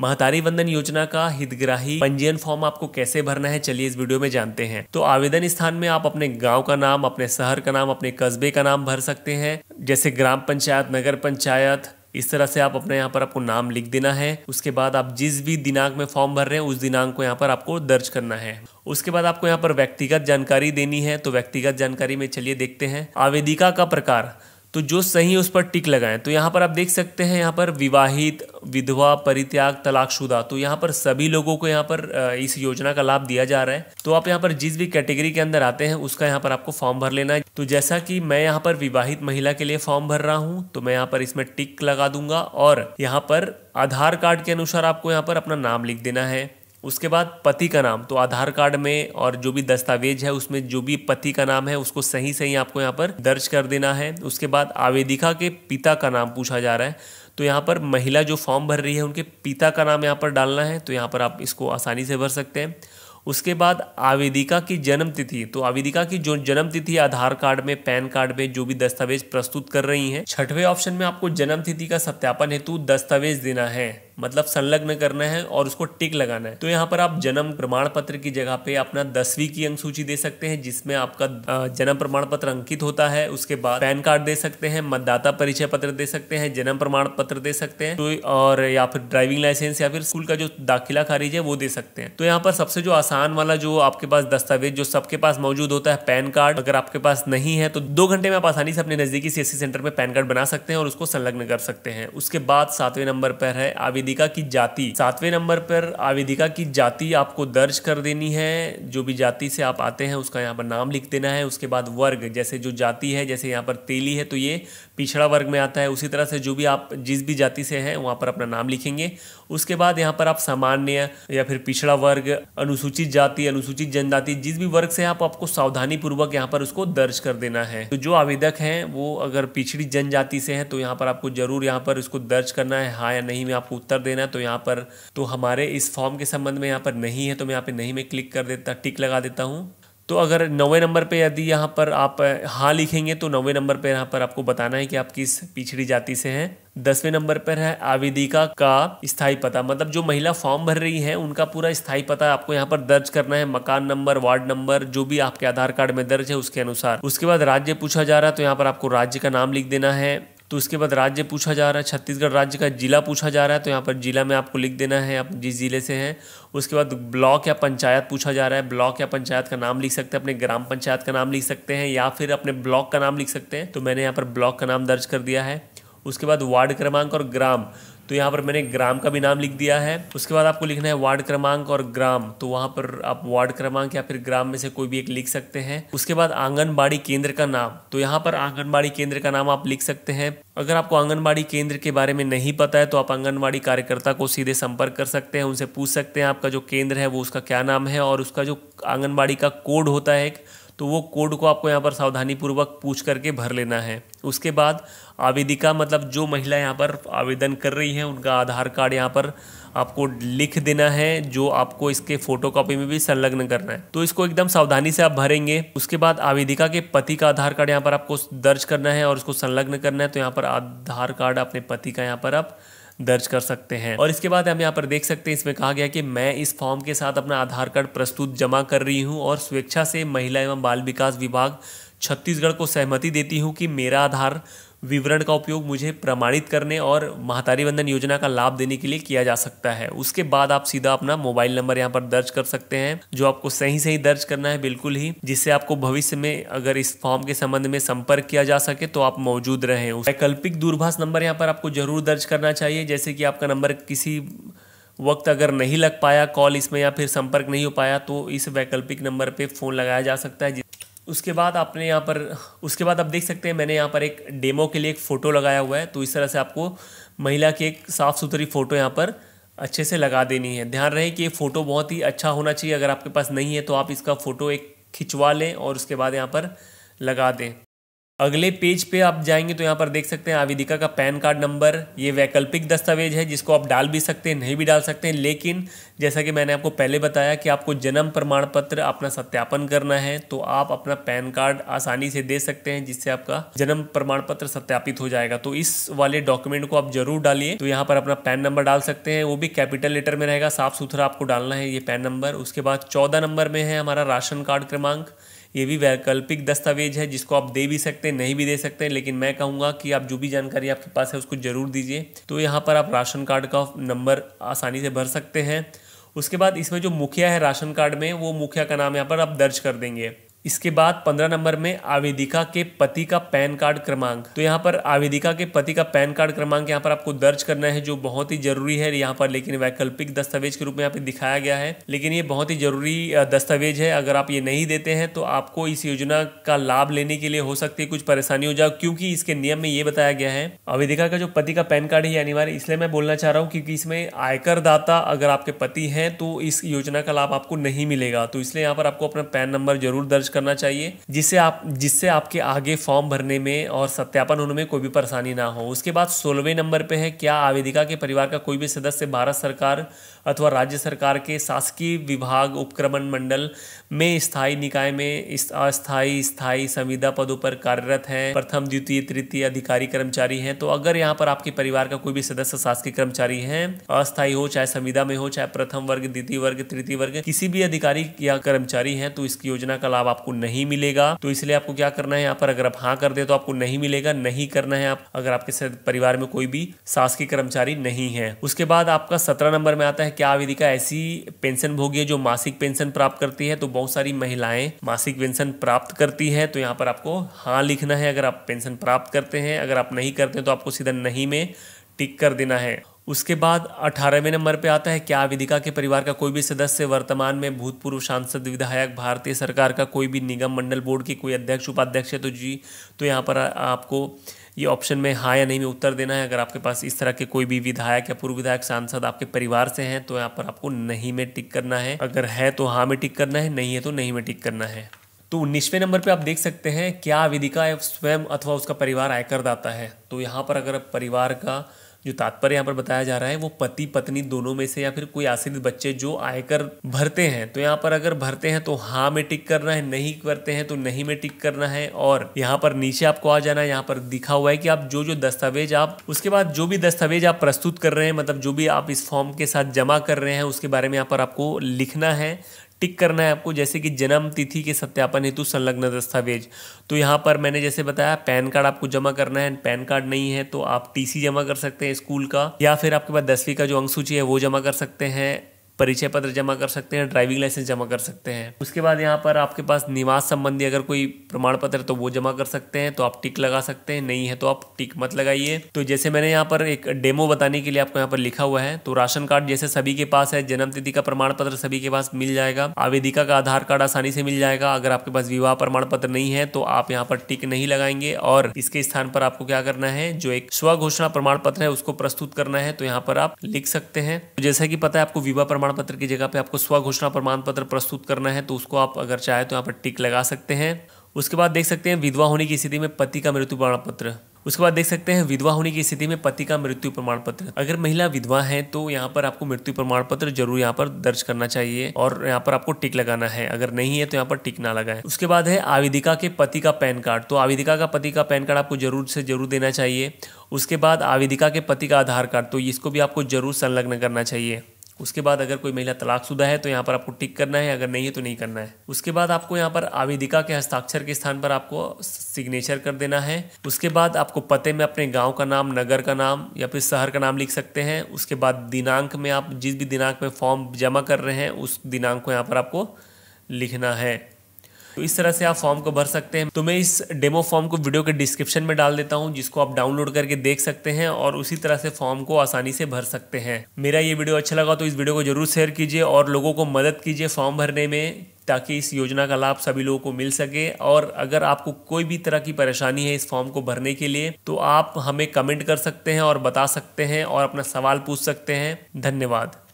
महतारी वंदन योजना का हितग्राही पंजीयन फॉर्म आपको कैसे भरना है चलिए इस वीडियो में जानते हैं तो आवेदन स्थान में आप अपने गांव का नाम अपने शहर का नाम अपने कस्बे का नाम भर सकते हैं जैसे ग्राम पंचायत नगर पंचायत इस तरह से आप अपने यहाँ पर आपको नाम लिख देना है उसके बाद आप जिस भी दिनांक में फॉर्म भर रहे हैं उस दिनांक को यहाँ पर आपको दर्ज करना है उसके बाद आपको यहाँ पर व्यक्तिगत जानकारी देनी है तो व्यक्तिगत जानकारी में चलिए देखते हैं आवेदिका का प्रकार तो जो सही है उस पर टिक लगाएं तो यहाँ पर आप देख सकते हैं यहाँ पर विवाहित विधवा परित्याग तलाकशुदा तो यहाँ पर सभी लोगों को यहाँ पर इस योजना का लाभ दिया जा रहा है तो आप यहाँ पर जिस भी कैटेगरी के अंदर आते हैं उसका यहाँ पर आपको फॉर्म भर लेना है तो जैसा कि मैं यहाँ पर विवाहित महिला के लिए फॉर्म भर रहा हूँ तो मैं यहाँ पर इसमें टिक लगा दूंगा और यहाँ पर आधार कार्ड के अनुसार आपको यहाँ पर अपना नाम लिख देना है उसके बाद पति का नाम तो आधार कार्ड में और जो भी दस्तावेज है उसमें जो भी पति का नाम है उसको सही सही आपको यहाँ पर दर्ज कर देना है उसके बाद आवेदिका के पिता का नाम पूछा जा रहा है तो यहाँ पर महिला जो फॉर्म भर रही है उनके पिता का नाम यहाँ पर डालना है तो यहाँ पर आप इसको आसानी से भर सकते हैं उसके बाद आवेदिका की जन्म तिथि तो आवेदिका की जो जन्म तिथि आधार कार्ड में पैन कार्ड में जो भी दस्तावेज प्रस्तुत कर रही हैं छठवें ऑप्शन में आपको जन्म तिथि का सत्यापन हेतु दस्तावेज देना है मतलब संलग्न करना है और उसको टिक लगाना है तो यहाँ पर आप जन्म प्रमाण पत्र की जगह पे अपना दसवीं की अंक सूची दे सकते हैं जिसमें आपका जन्म प्रमाण पत्र अंकित होता है उसके बाद पैन कार्ड दे सकते हैं मतदाता परिचय पत्र दे सकते हैं जन्म प्रमाण पत्र दे सकते हैं तो और या फिर ड्राइविंग लाइसेंस या फिर स्कूल का जो दाखिला खारिज है वो दे सकते हैं तो यहाँ पर सबसे जो आसान वाला जो आपके पास दस्तावेज जो सबके पास मौजूद होता है पैन कार्ड अगर आपके पास नहीं है तो दो घंटे में आप आसानी से अपने नजदीकी सी सेंटर में पैन कार्ड बना सकते हैं और उसको संलग्न कर सकते हैं उसके बाद सातवें नंबर पर है आवेदन आवेदिका की जाति सातवें नंबर पर आवेदिका की जाति आपको दर्ज कर देनी है जो भी जाति से आप आते हैं उसका यहाँ पर नाम लिख देना है उसके बाद वर्ग जैसे जो जाति है जैसे यहाँ पर तेली है तो ये पिछड़ा वर्ग में आता है उसी तरह से जो भी आप जिस भी जाति से हैं वहाँ पर अपना नाम लिखेंगे उसके बाद यहाँ पर आप सामान्य या फिर पिछड़ा वर्ग अनुसूचित जाति अनुसूचित जनजाति जिस भी वर्ग से आप आपको सावधानीपूर्वक यहाँ पर उसको दर्ज कर देना है तो जो आवेदक हैं वो अगर पिछड़ी जनजाति से हैं तो यहाँ पर आपको जरूर यहाँ पर उसको दर्ज करना है हाँ या नहीं मैं आपको उत्तर उत्तर देना है तो यहाँ पर तो हमारे इस फॉर्म के संबंध में यहाँ पर नहीं है तो मैं यहाँ पर नहीं में क्लिक कर देता टिक लगा देता हूँ तो अगर नवे नंबर पे यदि यहाँ पर आप हाँ लिखेंगे तो नवे नंबर पे यहाँ पर आपको बताना है कि आप किस पिछड़ी जाति से हैं दसवें नंबर पर है आवेदिका का स्थायी पता मतलब जो महिला फॉर्म भर रही है उनका पूरा स्थायी पता आपको यहाँ पर दर्ज करना है मकान नंबर वार्ड नंबर जो भी आपके आधार कार्ड में दर्ज है उसके अनुसार उसके बाद राज्य पूछा जा रहा है तो यहाँ पर आपको राज्य का नाम लिख देना है तो उसके बाद राज्य पूछा जा रहा है छत्तीसगढ़ राज्य का जिला पूछा जा रहा है तो यहाँ पर जिला में आपको लिख देना है आप जिस ज़िले से हैं उसके बाद ब्लॉक या पंचायत पूछा जा रहा है ब्लॉक या पंचायत का नाम लिख सकते हैं अपने ग्राम पंचायत का नाम लिख सकते हैं या फिर अपने ब्लॉक का नाम लिख सकते हैं तो मैंने यहाँ पर ब्लॉक का नाम दर्ज कर दिया है उसके बाद वार्ड क्रमांक और ग्राम तो यहाँ पर मैंने ग्राम का भी नाम लिख दिया है उसके बाद आपको लिखना है वार्ड क्रमांक और ग्राम तो वहाँ पर आप वार्ड क्रमांक या फिर ग्राम में से कोई भी एक लिख सकते हैं उसके बाद आंगनबाड़ी केंद्र का नाम तो यहाँ पर आंगनबाड़ी केंद्र का नाम आप लिख सकते हैं अगर आपको आंगनबाड़ी केंद्र के बारे में नहीं पता है तो आप आंगनबाड़ी कार्यकर्ता को सीधे संपर्क कर सकते हैं उनसे पूछ सकते हैं आपका जो केंद्र है वो उसका क्या नाम है और उसका जो आंगनबाड़ी का कोड होता है तो वो कोड को आपको यहाँ पर सावधानीपूर्वक पूछ करके भर लेना है उसके बाद आवेदिका मतलब जो महिला यहाँ पर आवेदन कर रही है उनका आधार कार्ड यहाँ पर आपको लिख देना है जो आपको इसके फोटो कॉपी में भी संलग्न करना है तो इसको एकदम सावधानी से आप भरेंगे उसके बाद आवेदिका के पति का आधार कार्ड यहाँ पर आपको दर्ज करना है और उसको संलग्न करना है तो यहाँ पर आधार कार्ड अपने पति का यहाँ पर आप दर्ज कर सकते हैं और इसके बाद हम यहाँ पर देख सकते हैं इसमें कहा गया कि मैं इस फॉर्म के साथ अपना आधार कार्ड प्रस्तुत जमा कर रही हूँ और स्वेच्छा से महिला एवं बाल विकास विभाग छत्तीसगढ़ को सहमति देती हूँ कि मेरा आधार विवरण का उपयोग मुझे प्रमाणित करने और महातारी बंधन योजना का लाभ देने के लिए किया जा सकता है उसके बाद आप सीधा अपना मोबाइल नंबर यहाँ पर दर्ज कर सकते हैं जो आपको सही सही दर्ज करना है बिल्कुल ही जिससे आपको भविष्य में अगर इस फॉर्म के संबंध में संपर्क किया जा सके तो आप मौजूद रहे वैकल्पिक दूरभाष नंबर यहाँ पर आपको जरूर दर्ज करना चाहिए जैसे कि आपका नंबर किसी वक्त अगर नहीं लग पाया कॉल इसमें या फिर संपर्क नहीं हो पाया तो इस वैकल्पिक नंबर पर फ़ोन लगाया जा सकता है उसके बाद आपने यहाँ पर उसके बाद आप देख सकते हैं मैंने यहाँ पर एक डेमो के लिए एक फ़ोटो लगाया हुआ है तो इस तरह से आपको महिला की एक साफ़ सुथरी फ़ोटो यहाँ पर अच्छे से लगा देनी है ध्यान रहे कि ये फ़ोटो बहुत ही अच्छा होना चाहिए अगर आपके पास नहीं है तो आप इसका फ़ोटो एक खिंचवा लें और उसके बाद यहाँ पर लगा दें अगले पेज पे आप जाएंगे तो यहाँ पर देख सकते हैं आवेदिका का पैन कार्ड नंबर ये वैकल्पिक दस्तावेज है जिसको आप डाल भी सकते हैं नहीं भी डाल सकते हैं लेकिन जैसा कि मैंने आपको पहले बताया कि आपको जन्म प्रमाण पत्र अपना सत्यापन करना है तो आप अपना पैन कार्ड आसानी से दे सकते हैं जिससे आपका जन्म प्रमाण पत्र सत्यापित हो जाएगा तो इस वाले डॉक्यूमेंट को आप जरूर डालिए तो यहाँ पर अपना पैन नंबर डाल सकते हैं वो भी कैपिटल लेटर में रहेगा साफ सुथरा आपको डालना है ये पैन नंबर उसके बाद चौदह नंबर में है हमारा राशन कार्ड क्रमांक ये भी वैकल्पिक दस्तावेज है जिसको आप दे भी सकते हैं नहीं भी दे सकते हैं लेकिन मैं कहूँगा कि आप जो भी जानकारी आपके पास है उसको ज़रूर दीजिए तो यहाँ पर आप राशन कार्ड का नंबर आसानी से भर सकते हैं उसके बाद इसमें जो मुखिया है राशन कार्ड में वो मुखिया का नाम यहाँ पर आप दर्ज कर देंगे इसके बाद पंद्रह नंबर में आवेदिका के पति का पैन कार्ड क्रमांक तो यहाँ पर आवेदिका के पति का पैन कार्ड क्रमांक यहाँ पर आपको दर्ज करना है जो बहुत ही जरूरी है यहाँ पर लेकिन वैकल्पिक दस्तावेज के रूप में यहाँ पे दिखाया गया है लेकिन ये बहुत ही जरूरी दस्तावेज है अगर आप ये नहीं देते हैं तो आपको इस योजना का लाभ लेने के लिए हो सकती है कुछ परेशानी हो जाए क्योंकि इसके नियम में ये बताया गया है आवेदिका का जो पति का पैन कार्ड है अनिवार्य इसलिए मैं बोलना चाह रहा हूँ क्योंकि इसमें आयकर दाता अगर आपके पति हैं तो इस योजना का लाभ आपको नहीं मिलेगा तो इसलिए यहाँ पर आपको अपना पैन नंबर जरूर दर्ज करना चाहिए जिससे आप जिससे आपके आगे फॉर्म भरने में और सत्यापन होने में कोई भी परेशानी ना हो उसके बाद सोलहवें नंबर पे है क्या आवेदिका के परिवार का कोई भी सदस्य भारत सरकार अथवा राज्य सरकार के शासकीय विभाग उपक्रमण मंडल में स्थायी निकाय में अस्थायी स्थायी संविदा पदों पर कार्यरत है प्रथम द्वितीय तृतीय अधिकारी कर्मचारी हैं तो अगर यहाँ पर आपके परिवार का कोई भी सदस्य शासकीय कर्मचारी है अस्थायी हो चाहे संविदा में हो चाहे प्रथम वर्ग द्वितीय वर्ग तृतीय वर्ग किसी भी अधिकारी या कर्मचारी है तो इसकी योजना का लाभ आपको आपको नहीं मिलेगा तो इसलिए आपको क्या करना है यहाँ पर अगर आप हाँ कर दे तो आपको नहीं मिलेगा नहीं करना है आप अगर आपके परिवार में कोई भी शासकीय कर्मचारी नहीं है उसके बाद आपका सत्रह नंबर में आता है क्या आवेदिका ऐसी पेंशन भोगी है जो मासिक पेंशन प्राप्त करती है तो बहुत सारी महिलाएं मासिक पेंशन प्राप्त करती है तो यहाँ पर आपको हाँ लिखना है अगर आप पेंशन प्राप्त करते हैं अगर आप नहीं करते तो आपको सीधा नहीं में टिक कर देना है उसके बाद अठारहवें नंबर पर आता है क्या विधिका के परिवार का कोई भी सदस्य वर्तमान में भूतपूर्व सांसद विधायक भारतीय सरकार का कोई भी निगम मंडल बोर्ड की कोई अध्यक्ष उपाध्यक्ष है तो जी तो यहाँ पर आपको ये ऑप्शन में हाँ या नहीं में उत्तर देना है अगर आपके पास इस तरह के कोई भी विधायक या पूर्व विधायक सांसद आपके परिवार से हैं तो यहाँ पर आपको नहीं में टिक करना है अगर है तो हाँ में टिक करना है नहीं है तो नहीं में टिक करना है तो उन्नीसवें नंबर पे आप देख सकते हैं क्या विधिका स्वयं अथवा उसका परिवार आयकर दाता है तो यहाँ पर अगर परिवार का जो तात्पर्य यहाँ पर बताया जा रहा है वो पति पत्नी दोनों में से या फिर कोई आश्रित बच्चे जो आयकर भरते हैं तो यहाँ पर अगर भरते हैं तो हाँ में टिक करना है नहीं करते हैं तो नहीं में टिक करना है और यहाँ पर नीचे आपको आ जाना है यहाँ पर दिखा हुआ है कि आप जो जो दस्तावेज आप उसके बाद जो भी दस्तावेज आप प्रस्तुत कर रहे हैं मतलब जो भी आप इस फॉर्म के साथ जमा कर रहे हैं उसके बारे में यहाँ पर आपको लिखना है टिक करना है आपको जैसे कि जन्म तिथि के सत्यापन हेतु संलग्न दस्तावेज तो यहाँ पर मैंने जैसे बताया पैन कार्ड आपको जमा करना है पैन कार्ड नहीं है तो आप टीसी जमा कर सकते हैं स्कूल का या फिर आपके पास दसवीं का जो अंक सूची है वो जमा कर सकते हैं परिचय पत्र जमा कर सकते हैं ड्राइविंग लाइसेंस जमा कर सकते हैं उसके बाद यहाँ पर आपके पास निवास संबंधी अगर कोई प्रमाण पत्र तो वो जमा कर सकते हैं तो आप टिक लगा सकते हैं नहीं है तो आप टिक मत लगाइए तो जैसे मैंने यहाँ पर एक डेमो बताने के लिए आपको यहाँ पर लिखा हुआ है तो राशन कार्ड जैसे सभी के पास है जन्म तिथि का प्रमाण पत्र सभी के पास मिल जाएगा आवेदिका का आधार कार्ड आसानी से मिल जाएगा अगर आपके पास विवाह प्रमाण पत्र नहीं है तो आप यहाँ पर टिक नहीं लगाएंगे और इसके स्थान पर आपको क्या करना है जो एक स्व घोषणा प्रमाण पत्र है उसको प्रस्तुत करना है तो यहाँ पर आप लिख सकते हैं तो जैसा की पता है आपको विवाह प्रमाण प्रमाण पत्र की जगह पे आपको स्व घोषणा प्रमाण पत्र प्रस्तुत करना है तो उसको आप अगर चाहे तो यहाँ पर टिक लगा सकते हैं उसके बाद देख सकते हैं विधवा होने की स्थिति में पति का मृत्यु प्रमाण पत्र उसके बाद देख सकते हैं विधवा होने की स्थिति में पति का मृत्यु प्रमाण पत्र अगर महिला विधवा है तो यहाँ पर आपको मृत्यु प्रमाण पत्र जरूर यहाँ पर दर्ज करना चाहिए और यहाँ पर आपको टिक लगाना है अगर नहीं है तो यहाँ पर टिक ना लगाए उसके बाद है आवेदिका के पति का पैन कार्ड तो आवेदिका का पति का पैन कार्ड आपको जरूर से जरूर देना चाहिए उसके बाद आवेदिका के पति का आधार कार्ड तो इसको भी आपको जरूर संलग्न करना चाहिए उसके बाद अगर कोई महिला तलाकशुदा है तो यहाँ पर आपको टिक करना है अगर नहीं है तो नहीं करना है उसके बाद आपको यहाँ पर आवेदिका के हस्ताक्षर के स्थान पर आपको सिग्नेचर कर देना है उसके बाद आपको पते में अपने गांव का नाम नगर का नाम या फिर शहर का नाम लिख सकते हैं उसके बाद दिनांक में आप जिस भी दिनांक में फॉर्म जमा कर रहे हैं उस दिनांक को यहाँ पर आपको लिखना है तो इस तरह से आप फॉर्म को भर सकते हैं तो मैं इस डेमो फॉर्म को वीडियो के डिस्क्रिप्शन में डाल देता हूँ जिसको आप डाउनलोड करके देख सकते हैं और उसी तरह से फॉर्म को आसानी से भर सकते हैं मेरा ये वीडियो अच्छा लगा तो इस वीडियो को जरूर शेयर कीजिए और लोगों को मदद कीजिए फॉर्म भरने में ताकि इस योजना का लाभ सभी लोगों को मिल सके और अगर आपको कोई भी तरह की परेशानी है इस फॉर्म को भरने के लिए तो आप हमें कमेंट कर सकते हैं और बता सकते हैं और अपना सवाल पूछ सकते हैं धन्यवाद